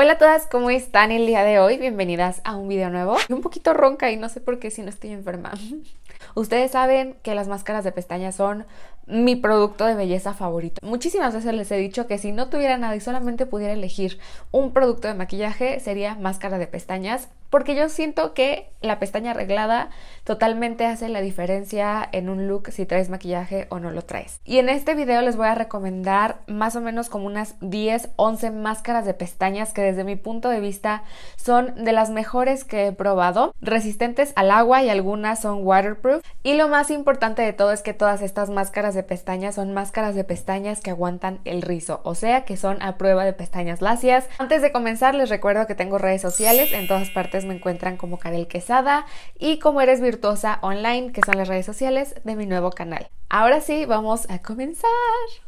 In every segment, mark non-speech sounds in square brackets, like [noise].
Hola a todas, ¿cómo están el día de hoy? Bienvenidas a un video nuevo. Un poquito ronca y no sé por qué si no estoy enferma. [laughs] Ustedes saben que las máscaras de pestañas son mi producto de belleza favorito. Muchísimas veces les he dicho que si no tuviera nada y solamente pudiera elegir un producto de maquillaje sería máscara de pestañas porque yo siento que la pestaña arreglada totalmente hace la diferencia en un look si traes maquillaje o no lo traes. Y en este video les voy a recomendar más o menos como unas 10, 11 máscaras de pestañas que desde mi punto de vista son de las mejores que he probado, resistentes al agua y algunas son waterproof. Y lo más importante de todo es que todas estas máscaras de pestañas son máscaras de pestañas que aguantan el rizo, o sea que son a prueba de pestañas lacias. Antes de comenzar les recuerdo que tengo redes sociales en todas partes me encuentran como Karel Quesada y como Eres Virtuosa Online, que son las redes sociales de mi nuevo canal. Ahora sí, vamos a comenzar.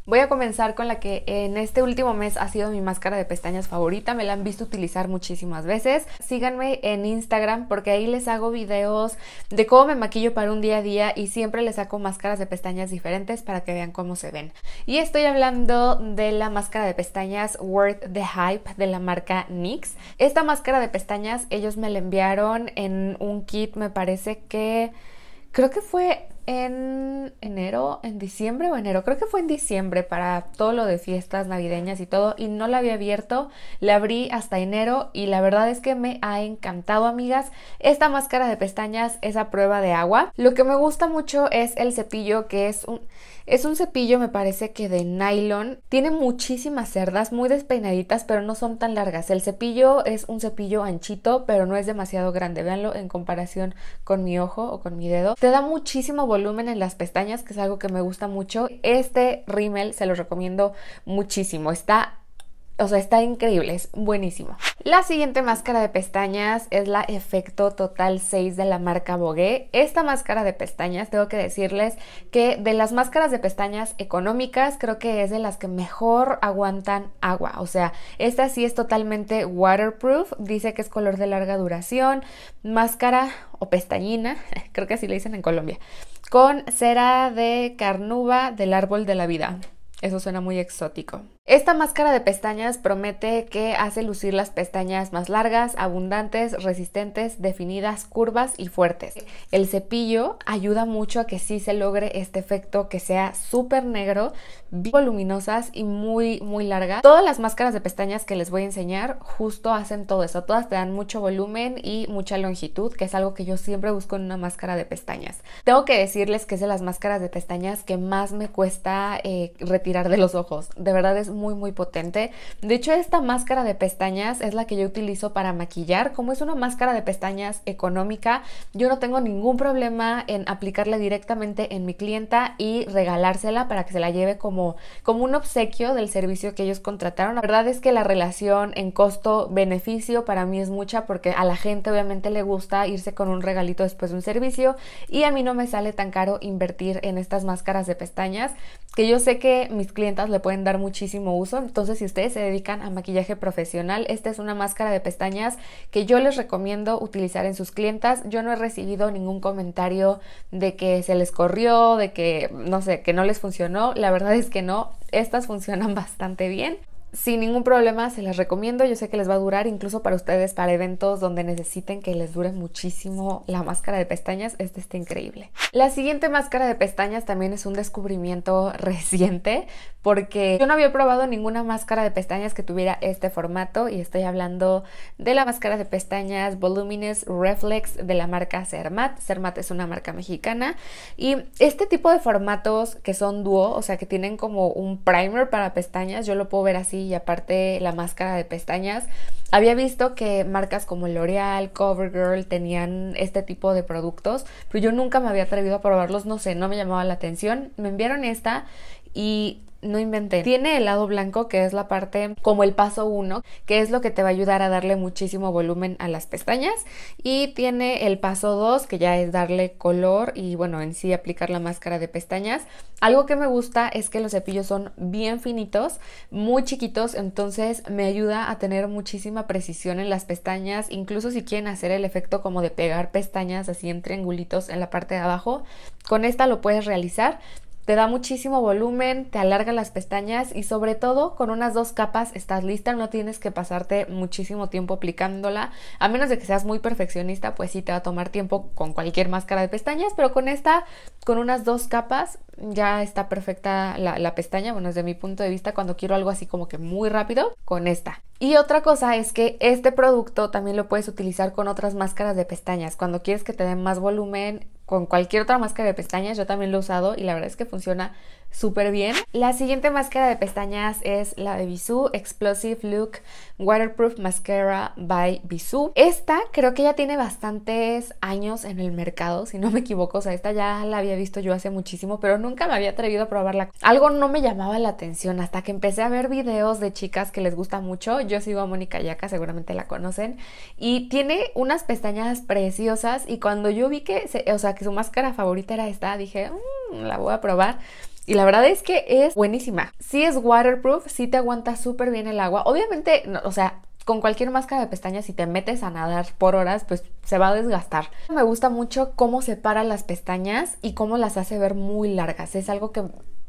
Voy a comenzar con la que en este último mes ha sido mi máscara de pestañas favorita. Me la han visto utilizar muchísimas veces. Síganme en Instagram porque ahí les hago videos de cómo me maquillo para un día a día y siempre les saco máscaras de pestañas diferentes para que vean cómo se ven. Y estoy hablando de la máscara de pestañas Worth the Hype de la marca NYX. Esta máscara de pestañas ellos me la enviaron en un kit, me parece que... Creo que fue en enero, en diciembre o enero, creo que fue en diciembre para todo lo de fiestas navideñas y todo, y no la había abierto, la abrí hasta enero y la verdad es que me ha encantado, amigas. Esta máscara de pestañas es a prueba de agua. Lo que me gusta mucho es el cepillo que es un... Es un cepillo, me parece que de nylon. Tiene muchísimas cerdas, muy despeinaditas, pero no son tan largas. El cepillo es un cepillo anchito, pero no es demasiado grande. Véanlo en comparación con mi ojo o con mi dedo. Te da muchísimo volumen en las pestañas, que es algo que me gusta mucho. Este rímel se lo recomiendo muchísimo. Está o sea, está increíble, es buenísimo. La siguiente máscara de pestañas es la Efecto Total 6 de la marca Bogué. Esta máscara de pestañas, tengo que decirles que de las máscaras de pestañas económicas, creo que es de las que mejor aguantan agua. O sea, esta sí es totalmente waterproof, dice que es color de larga duración, máscara o pestañina, [laughs] creo que así le dicen en Colombia, con cera de carnuba del árbol de la vida. Eso suena muy exótico. Esta máscara de pestañas promete que hace lucir las pestañas más largas, abundantes, resistentes, definidas, curvas y fuertes. El cepillo ayuda mucho a que sí se logre este efecto que sea súper negro, voluminosas y muy muy larga. Todas las máscaras de pestañas que les voy a enseñar justo hacen todo eso. Todas te dan mucho volumen y mucha longitud, que es algo que yo siempre busco en una máscara de pestañas. Tengo que decirles que es de las máscaras de pestañas que más me cuesta eh, retirar de los ojos. De verdad es muy muy potente. De hecho esta máscara de pestañas es la que yo utilizo para maquillar. Como es una máscara de pestañas económica, yo no tengo ningún problema en aplicarla directamente en mi clienta y regalársela para que se la lleve como, como un obsequio del servicio que ellos contrataron. La verdad es que la relación en costo-beneficio para mí es mucha porque a la gente obviamente le gusta irse con un regalito después de un servicio y a mí no me sale tan caro invertir en estas máscaras de pestañas que yo sé que mis clientas le pueden dar muchísimo uso. Entonces, si ustedes se dedican a maquillaje profesional, esta es una máscara de pestañas que yo les recomiendo utilizar en sus clientas. Yo no he recibido ningún comentario de que se les corrió, de que, no sé, que no les funcionó. La verdad es que no, estas funcionan [laughs] bastante bien sin ningún problema se las recomiendo. Yo sé que les va a durar incluso para ustedes, para eventos donde necesiten que les dure muchísimo la máscara de pestañas. Esta está increíble. La siguiente máscara de pestañas también es un descubrimiento [laughs] reciente porque yo no había probado ninguna máscara de pestañas que tuviera este formato y estoy hablando de la máscara de pestañas Voluminous Reflex de la marca Cermat. Cermat es una marca mexicana y este tipo de formatos que son dúo, o sea que tienen como un primer para pestañas, yo lo puedo ver así y aparte la máscara de pestañas. Había visto que marcas como L'Oreal, CoverGirl tenían este tipo de productos, pero yo nunca me había atrevido a probarlos, no sé, no me llamaba la atención. Me enviaron esta y no inventé. Tiene el lado blanco, que es la parte como el paso 1, que es lo que te va a ayudar a darle muchísimo volumen a las pestañas. Y tiene el paso 2, que ya es darle color y bueno, en sí aplicar la máscara de pestañas. Algo que me gusta es que los cepillos son bien finitos, muy chiquitos, entonces me ayuda a tener muchísima precisión en las pestañas. Incluso si quieren hacer el efecto como de pegar pestañas así en triangulitos en la parte de abajo, con esta lo puedes realizar te da muchísimo volumen, te alarga las pestañas y sobre todo con unas dos capas estás lista, no tienes que pasarte muchísimo tiempo aplicándola, a menos de que seas muy perfeccionista, pues sí te va a tomar tiempo con cualquier máscara de pestañas, pero con esta, con unas dos capas ya está perfecta la, pestaña, bueno, desde mi punto de vista, cuando quiero algo así como que muy rápido, con esta. Y otra cosa es que este producto también lo puedes utilizar con otras máscaras de pestañas, cuando quieres que te den más volumen, con cualquier otra máscara de pestañas, yo también lo he usado y la verdad es que funciona súper bien. La siguiente máscara de pestañas es la de Visu Explosive Look Waterproof Mascara by Bisú. Esta creo que ya tiene bastantes años en el mercado, si no me equivoco, o sea, esta ya la había visto yo hace muchísimo, pero nunca me había atrevido a probarla. Algo no me llamaba la atención hasta que empecé a ver videos de chicas que les gusta mucho. Yo sigo a Mónica Yaca, seguramente la conocen, y tiene unas pestañas preciosas y cuando yo vi que, o sea, su máscara favorita era esta, dije, mm, la voy a probar. Y la verdad es que es buenísima. Sí es waterproof, sí te aguanta súper bien el agua. Obviamente, o sea, con cualquier máscara de pestañas, si te metes a nadar por horas, pues se va a desgastar. Me gusta mucho cómo separa las pestañas y cómo las hace ver muy largas. Es algo que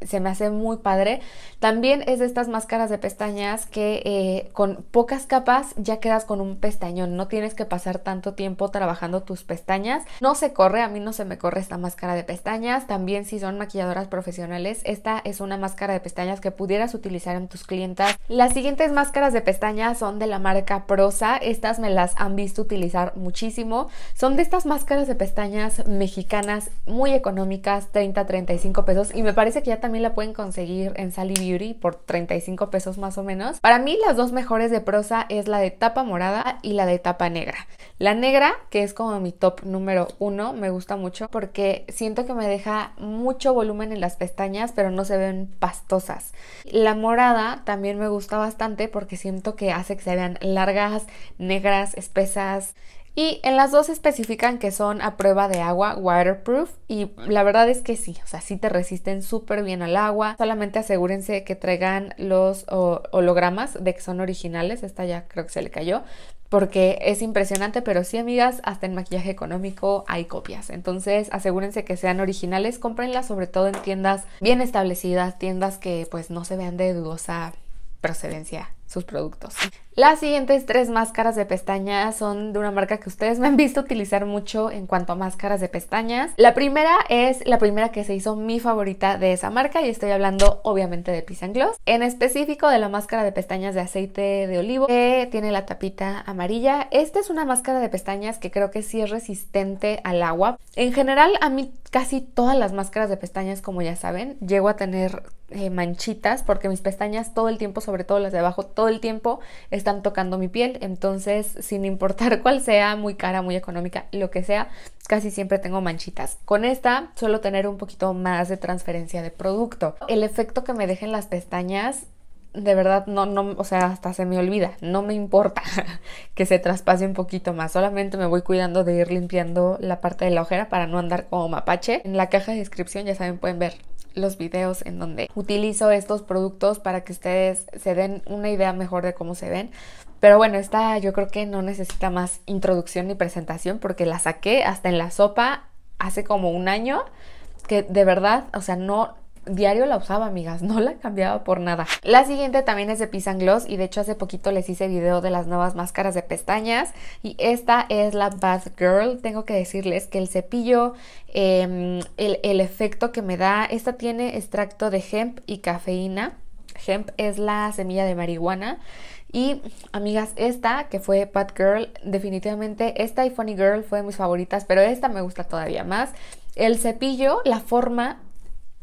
se me hace muy padre. También es de estas máscaras de pestañas que eh, con pocas capas ya quedas con un pestañón, no tienes que pasar tanto tiempo trabajando tus pestañas. No se corre, a mí no se me corre esta máscara de pestañas. También si son maquilladoras profesionales, esta es una máscara de pestañas que pudieras utilizar en tus clientas. Las siguientes máscaras de pestañas son de la marca Prosa, estas me las han visto utilizar muchísimo. Son de estas máscaras de pestañas mexicanas muy económicas, 30-35 pesos y me parece que ya también también la pueden conseguir en Sally Beauty por 35 pesos más o menos. Para mí las dos mejores de prosa es la de tapa morada y la de tapa negra. La negra, que es como mi top número uno, me gusta mucho porque siento que me deja mucho volumen en las pestañas, pero no se ven pastosas. La morada también me gusta bastante porque siento que hace que se vean largas, negras, espesas, y en las dos especifican que son a prueba de agua, waterproof, y la verdad es que sí, o sea, sí te resisten súper bien al agua. Solamente asegúrense que traigan los hologramas de que son originales, esta ya creo que se le cayó, porque es impresionante, pero sí, amigas, hasta en maquillaje económico hay copias. Entonces, asegúrense que sean originales, cómprenlas sobre todo en tiendas bien establecidas, tiendas que pues no se vean de dudosa procedencia sus productos. Las siguientes tres máscaras de pestañas son de una marca que ustedes me han visto utilizar mucho en cuanto a máscaras de pestañas. La primera es la primera que se hizo mi favorita de esa marca y estoy hablando obviamente de pisangloss Gloss, en específico de la máscara de pestañas de aceite de olivo que tiene la tapita amarilla. Esta es una máscara de pestañas que creo que sí es resistente al agua. En general a mí casi todas las máscaras de pestañas como ya saben llego a tener eh, manchitas porque mis pestañas todo el tiempo, sobre todo las de abajo, todo el tiempo están tocando mi piel. Entonces, sin importar [laughs] cuál sea, muy cara, muy económica, lo que sea, casi siempre tengo manchitas. Con esta suelo tener un poquito más de transferencia de producto. El efecto que me dejen las pestañas de verdad no, no, o sea, hasta se me olvida, no me importa [laughs] que se traspase un poquito más, solamente me voy cuidando de ir limpiando la parte de la ojera para no andar como mapache. En la caja de descripción ya saben, pueden ver los videos en donde utilizo estos productos para que ustedes se den una idea mejor de cómo se ven. Pero bueno, esta yo creo que no necesita más introducción ni presentación porque la saqué hasta en la sopa hace como un año que de verdad, o sea, no diario la usaba, amigas, [laughs] no la cambiaba por nada. La siguiente también es de Pisan Gloss y de hecho hace poquito les hice video de las nuevas máscaras de pestañas y esta es la Bath Girl. Tengo que decirles que el cepillo, em, el, efecto que me da, esta tiene extracto de hemp y cafeína. Hemp es la semilla de marihuana. Y amigas, esta que fue Pat Girl, definitivamente esta y Funny Girl fue de mis favoritas, pero esta me gusta todavía más. El cepillo, la forma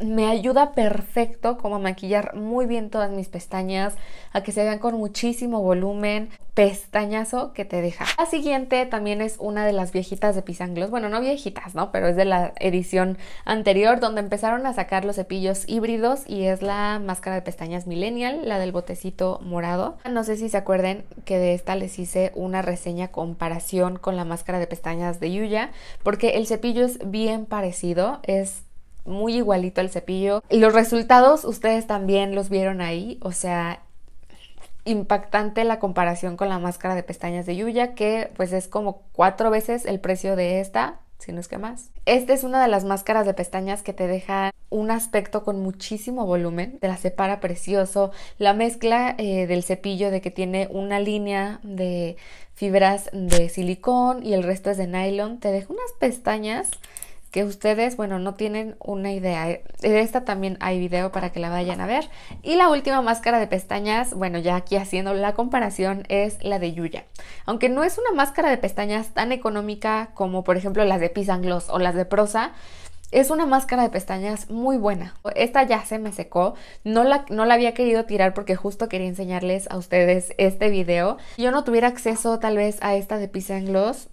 me ayuda perfecto como a maquillar muy bien todas mis pestañas, a que se vean con muchísimo volumen, pestañazo que te deja. La siguiente también es una de las viejitas de Pisanglos, bueno, no viejitas, ¿no? Pero es de la edición anterior donde empezaron a sacar los cepillos híbridos y es la máscara de pestañas Millennial, la del botecito morado. No sé si se acuerden que de esta les hice una reseña comparación con la máscara de pestañas de Yuya, porque el cepillo es bien parecido, es muy igualito el cepillo. Los resultados ustedes también los vieron ahí, o sea, impactante la comparación con la máscara de pestañas de Yuya, que pues es como cuatro veces el precio de esta, si no es que más. Esta es una de las máscaras de pestañas que te deja un aspecto con muchísimo volumen, te la separa precioso, la mezcla eh, del cepillo de que tiene una línea de fibras de silicón y el resto es de nylon, te deja unas pestañas que ustedes, bueno, no tienen una idea. De eh, esta también hay video para que la vayan a ver. Y la última máscara de pestañas, bueno, ya aquí haciendo la comparación, es la de Yuya. Aunque no es una máscara de pestañas tan económica como, por ejemplo, las de Gloss o las de Prosa, es una máscara de pestañas muy buena. Esta ya se me secó. No la, no la había querido tirar porque justo quería enseñarles a ustedes este video. yo no tuviera acceso tal vez a esta de Pisa Gloss,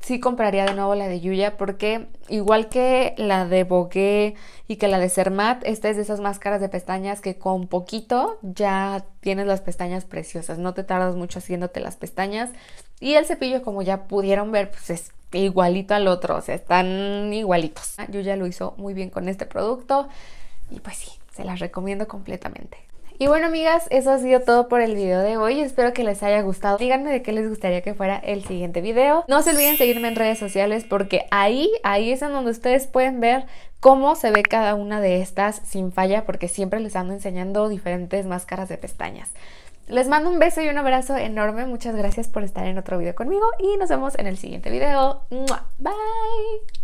sí compraría de nuevo la de Yuya porque igual que la de Bogué y que la de Sermat, esta es de esas máscaras de pestañas que con poquito ya tienes las pestañas preciosas, no te tardas mucho haciéndote las pestañas y el cepillo como ya pudieron ver pues es igualito al otro, o sea, están igualitos. Ah, yo ya lo hizo muy bien con este producto y pues sí, se las recomiendo completamente. Y bueno amigas, eso ha sido todo por el video de hoy, espero que les haya gustado. Díganme de qué les gustaría que fuera el siguiente video. No se olviden seguirme en redes sociales porque ahí, ahí es en donde ustedes pueden ver cómo se ve cada una de estas sin falla porque siempre les ando enseñando diferentes máscaras de pestañas. Les mando un beso y un abrazo enorme. Muchas gracias por estar en otro video conmigo y nos vemos en el siguiente video. Bye.